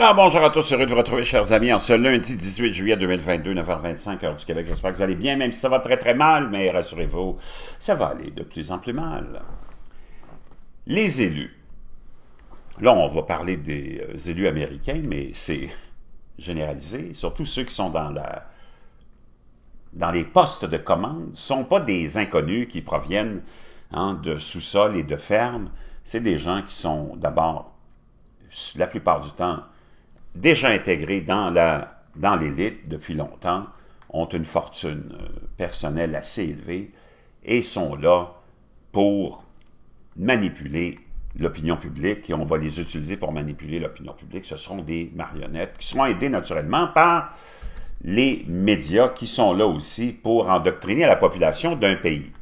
Alors ah, bonjour à tous, heureux de vous retrouver chers amis en ce lundi 18 juillet 2022, 9h25 heure du Québec. J'espère que vous allez bien, même si ça va très très mal, mais rassurez-vous, ça va aller de plus en plus mal. Les élus. Là, on va parler des euh, élus américains, mais c'est généralisé, surtout ceux qui sont dans dans les postes de commande, ne sont pas des inconnus qui proviennent hein, de sous-sols et de fermes. C'est des gens qui sont d'abord, la plupart du temps, déjà intégrés dans l'élite depuis longtemps, ont une fortune euh, personnelle assez élevée et sont là pour manipuler l'opinion publique et on va les utiliser pour manipuler l'opinion publique. Ce seront des marionnettes qui seront aidées naturellement par les médias qui sont là aussi pour endoctriner la population d'un pays.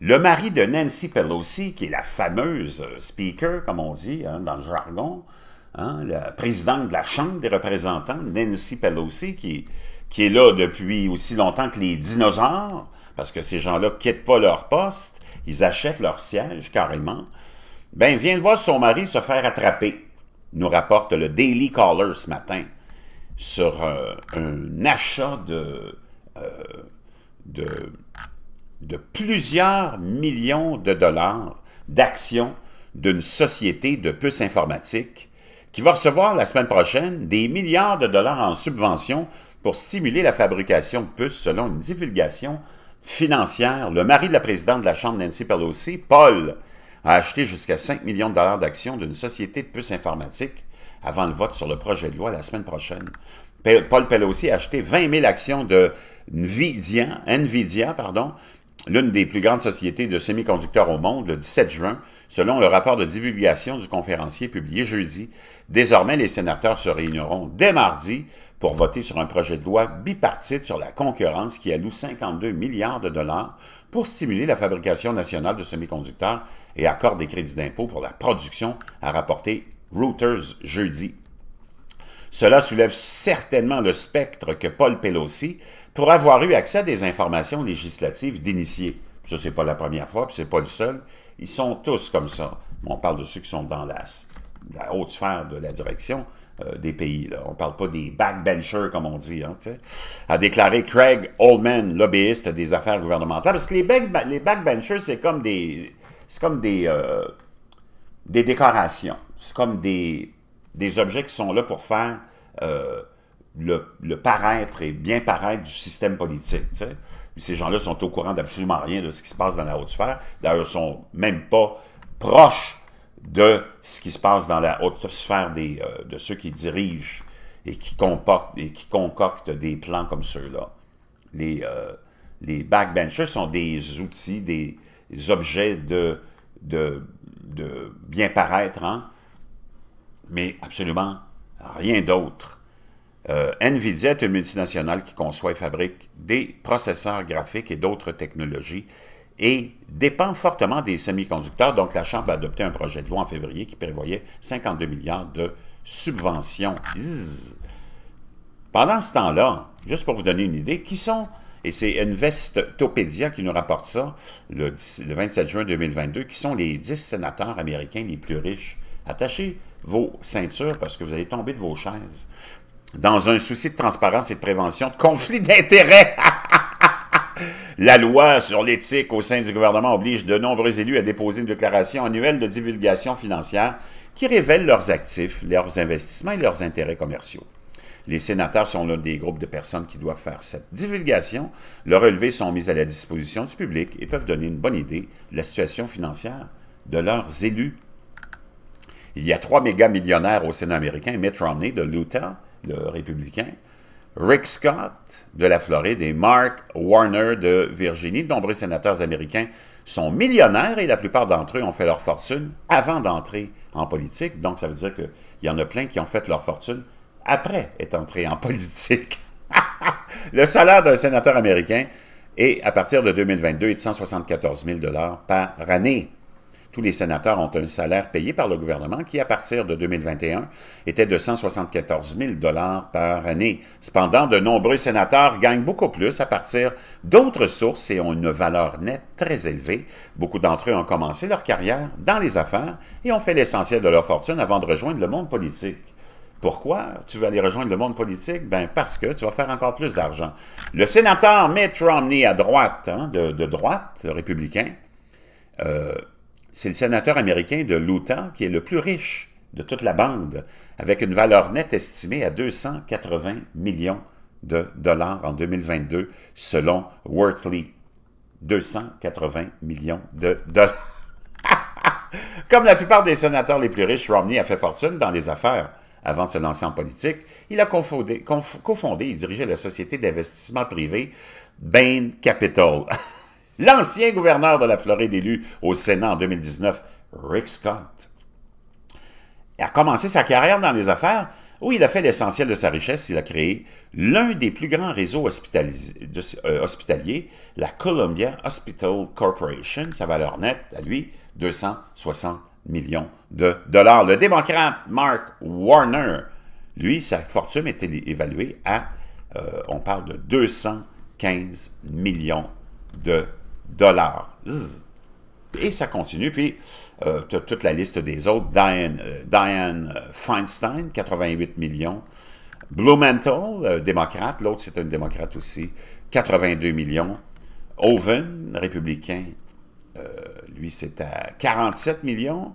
Le mari de Nancy Pelosi, qui est la fameuse euh, speaker, comme on dit hein, dans le jargon, Hein, la présidente de la Chambre des représentants, Nancy Pelosi, qui, est là depuis aussi longtemps que les dinosaures, parce que ces gens-là ne quittent pas leur poste, ils achètent leur siège carrément, ben vient de voir son mari se faire attraper, nous rapporte le Daily Caller ce matin, sur euh, un achat euh, de, de plusieurs millions de dollars d'actions d'une société de puces informatiques qui va recevoir la semaine prochaine des milliards de dollars en subventions pour stimuler la fabrication de puces selon une divulgation financière. Le mari de la présidente de la Chambre, Nancy Pelosi, Paul, a acheté jusqu'à 5 millions de dollars d'actions d'une société de puces informatiques avant le vote sur le projet de loi la semaine prochaine. Paul Pelosi a acheté 20 000 actions de Nvidia, Nvidia pardon, l'une des plus grandes sociétés de semi-conducteurs au monde, le 17 juin, selon le rapport de divulgation du conférencier publié jeudi. Désormais, les sénateurs se réuniront dès mardi pour voter sur un projet de loi bipartite sur la concurrence qui alloue 52 milliards de dollars pour stimuler la fabrication nationale de semi-conducteurs et accorde des crédits d'impôt pour la production, a rapporté Reuters jeudi. Cela soulève certainement le spectre que Paul Pelosi, pour avoir eu accès à des informations législatives d'initiés. Ça, c'est pas la première fois, puis c'est pas le seul. Ils sont tous comme ça. On parle de ceux qui sont dans la, la haute sphère de la direction euh, des pays. Là. On parle pas des backbenchers, comme on dit. Hein, a déclaré Craig Oldman, lobbyiste des affaires gouvernementales. Parce que les, les backbenchers, c'est comme des... C'est comme des... Euh, des décorations. C'est comme des, des objets qui sont là pour faire... Euh, le, paraître et bien paraître du système politique. Ces gens-là sont au courant d'absolument rien de ce qui se passe dans la haute sphère. D'ailleurs, ils sont même pas proches de ce qui se passe dans la haute sphère des, euh, de ceux qui dirigent et qui, concoctent des plans comme ceux-là. Les, euh, les backbenchers sont des outils, des, objets de, de, bien paraître, hein. mais absolument rien d'autre. Euh, NVIDIA est une multinationale qui conçoit et fabrique des processeurs graphiques et d'autres technologies et dépend fortement des semi-conducteurs. Donc, la Chambre a adopté un projet de loi en février qui prévoyait 52 milliards de subventions. Pendant ce temps-là, juste pour vous donner une idée, qui sont, et c'est Investopedia qui nous rapporte ça le, le 27 juin 2022, qui sont les 10 sénateurs américains les plus riches. Attachez vos ceintures parce que vous allez tomber de vos chaises dans un souci de transparence et de prévention de conflits d'intérêts. La loi sur l'éthique au sein du gouvernement oblige de nombreux élus à déposer une déclaration annuelle de divulgation financière qui révèle leurs actifs, leurs investissements et leurs intérêts commerciaux. Les sénateurs sont l'un des groupes de personnes qui doivent faire cette divulgation. Leurs relevés sont mis à la disposition du public et peuvent donner une bonne idée de la situation financière de leurs élus. Il y a trois méga millionnaires au Sénat américain, Mitt Romney de l'Utah, de républicain, Rick Scott de la Floride et Mark Warner de Virginie. De nombreux sénateurs américains sont millionnaires et la plupart d'entre eux ont fait leur fortune avant d'entrer en politique. Donc, ça veut dire qu'il y en a plein qui ont fait leur fortune après être entré en politique. le salaire d'un sénateur américain est, à partir de 2022, est de 174 000 par année tous les sénateurs ont un salaire payé par le gouvernement qui, à partir de 2021, était de 174 000 dollars par année. Cependant, de nombreux sénateurs gagnent beaucoup plus à partir d'autres sources et ont une valeur nette très élevée. Beaucoup d'entre eux ont commencé leur carrière dans les affaires et ont fait l'essentiel de leur fortune avant de rejoindre le monde politique. Pourquoi tu veux aller rejoindre le monde politique? Ben parce que tu vas faire encore plus d'argent. Le sénateur Mitt Romney à droite, hein, de, droite républicain, euh, c'est le sénateur américain de l'OTAN qui est le plus riche de toute la bande, avec une valeur nette estimée à 280 millions de dollars en 2022, selon Wortley. 280 millions de dollars. Comme la plupart des sénateurs les plus riches, Romney a fait fortune dans les affaires. Avant de se lancer en politique, il a cofondé, cofondé et dirigé la société d'investissement privé Bain Capital. l'ancien gouverneur de la Floride élu au Sénat en 2019, Rick Scott. a commencé sa carrière dans les affaires où il a fait l'essentiel de sa richesse. Il a créé l'un des plus grands réseaux euh, hospitaliers, la Columbia Hospital Corporation. Sa valeur nette, à lui, 260 millions de dollars. Le démocrate Mark Warner, lui, sa fortune était évaluée à, euh, on parle de 215 millions de dollars dollars. Et ça continue, puis euh, tu as toute la liste des autres. Diane, euh, euh, Feinstein, 88 millions. Blumenthal, démocrate, l'autre c'est un démocrate aussi, 82 millions. Oven, républicain, lui c'est à 47 millions.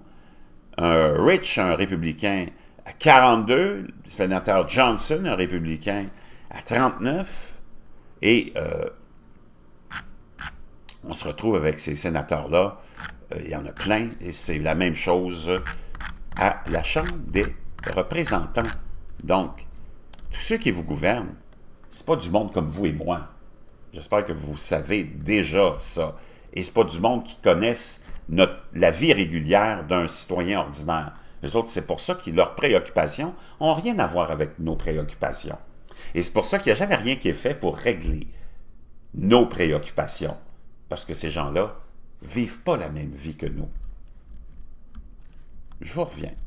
Rich, un républicain, à 42. Le sénateur Johnson, un républicain, à 39. Et on se retrouve avec ces sénateurs-là. Euh, il y en a plein, et c'est la même chose à la Chambre des représentants. Donc, tous ceux qui vous gouvernent, c'est pas du monde comme vous et moi. J'espère que vous savez déjà ça. Et c'est pas du monde qui connaissent la vie régulière d'un citoyen ordinaire. Les autres, c'est pour ça que leurs préoccupations n'ont rien à voir avec nos préoccupations. Et c'est pour ça qu'il n'y a jamais rien qui est fait pour régler nos préoccupations parce que ces gens-là vivent pas la même vie que nous. Je vous reviens.